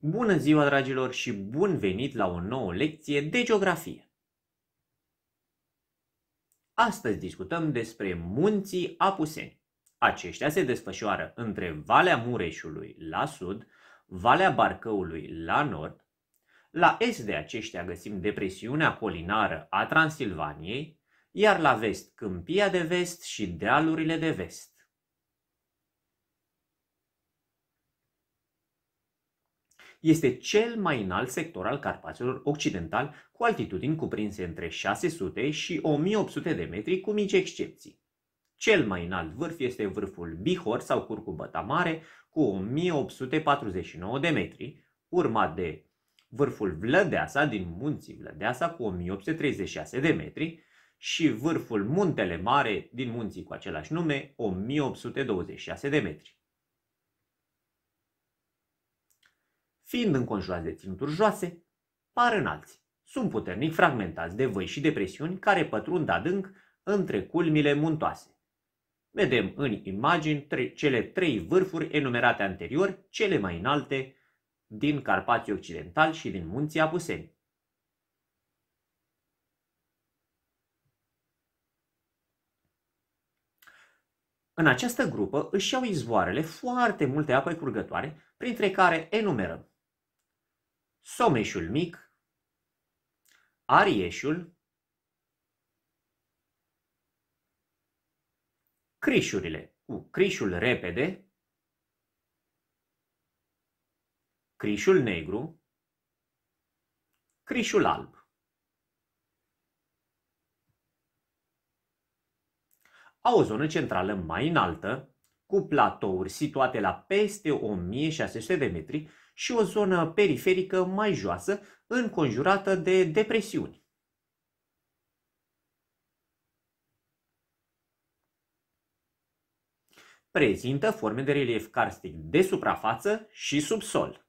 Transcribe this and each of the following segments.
Bună ziua, dragilor, și bun venit la o nouă lecție de geografie! Astăzi discutăm despre munții Apuseni. Aceștia se desfășoară între Valea Mureșului la sud, Valea Barcăului la nord. La est de aceștia găsim depresiunea colinară a Transilvaniei, iar la vest Câmpia de Vest și dealurile de vest. este cel mai înalt sector al Carpaților Occidental, cu altitudini cuprinse între 600 și 1800 de metri, cu mici excepții. Cel mai înalt vârf este vârful Bihor sau Curcubăta Mare, cu 1849 de metri, urmat de vârful Vlădeasa din munții Vlădeasa cu 1836 de metri și vârful Muntele Mare din munții cu același nume, 1826 de metri. fiind înconjurați de ținuturi joase, par înalți. Sunt puternic fragmentați de văi și depresiuni care pătrund adânc între culmile muntoase. Vedem în imagini tre- cele trei vârfuri enumerate anterior, cele mai înalte din Carpații Occidental și din Munții Apuseni. În această grupă își iau izvoarele foarte multe apă curgătoare, printre care enumerăm Someșul mic, Arieșul, Crișurile, cu crișul repede, Crișul negru, Crișul alb. Au o zonă centrală mai înaltă, cu platouri situate la peste 1600 de metri și o zonă periferică mai joasă, înconjurată de depresiuni. Prezintă forme de relief karstic de suprafață și subsol.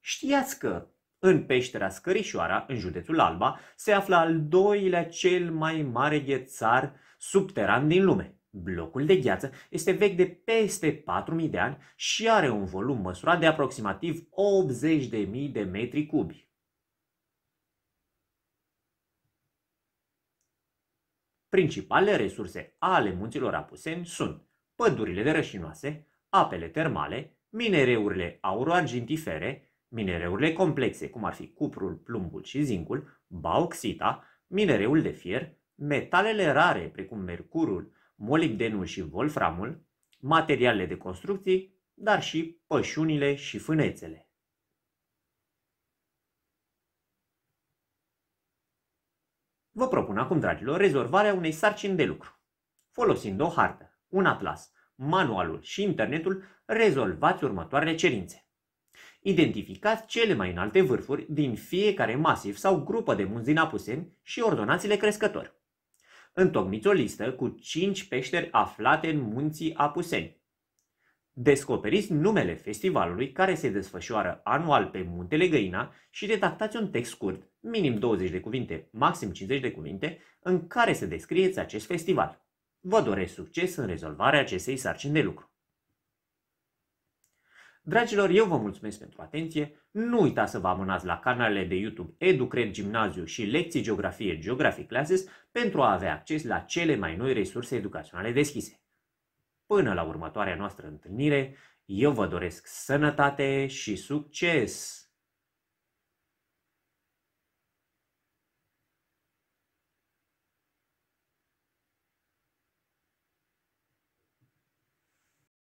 Știați că în peștera Scărișoara, în județul Alba, se află al doilea cel mai mare ghețar subteran din lume. Blocul de gheață este vechi de peste 4.000 de ani și are un volum măsurat de aproximativ 80.000 de metri cubi. Principalele resurse ale munților Apuseni sunt pădurile de rășinoase, apele termale, minereurile auro-argintifere, Minereurile complexe, cum ar fi cuprul, plumbul și zincul, bauxita, minereul de fier, metalele rare, precum mercurul, molibdenul și wolframul, materialele de construcții, dar și pășunile și fânețele. Vă propun acum, dragilor, rezolvarea unei sarcini de lucru. Folosind o hartă, un atlas, manualul și internetul, rezolvați următoarele cerințe. Identificați cele mai înalte vârfuri din fiecare masiv sau grupă de munți din Apuseni și le crescător. Întocmiți o listă cu 5 peșteri aflate în munții Apuseni. Descoperiți numele festivalului care se desfășoară anual pe Muntele Găina și redactați un text scurt, minim 20 de cuvinte, maxim 50 de cuvinte, în care să descrieți acest festival. Vă doresc succes în rezolvarea acestei sarcini de lucru. Dragilor, eu vă mulțumesc pentru atenție. Nu uitați să vă abonați la canalele de YouTube Educred Gimnaziu și Lecții Geografie Geographic Classes pentru a avea acces la cele mai noi resurse educaționale deschise. Până la următoarea noastră întâlnire, eu vă doresc sănătate și succes!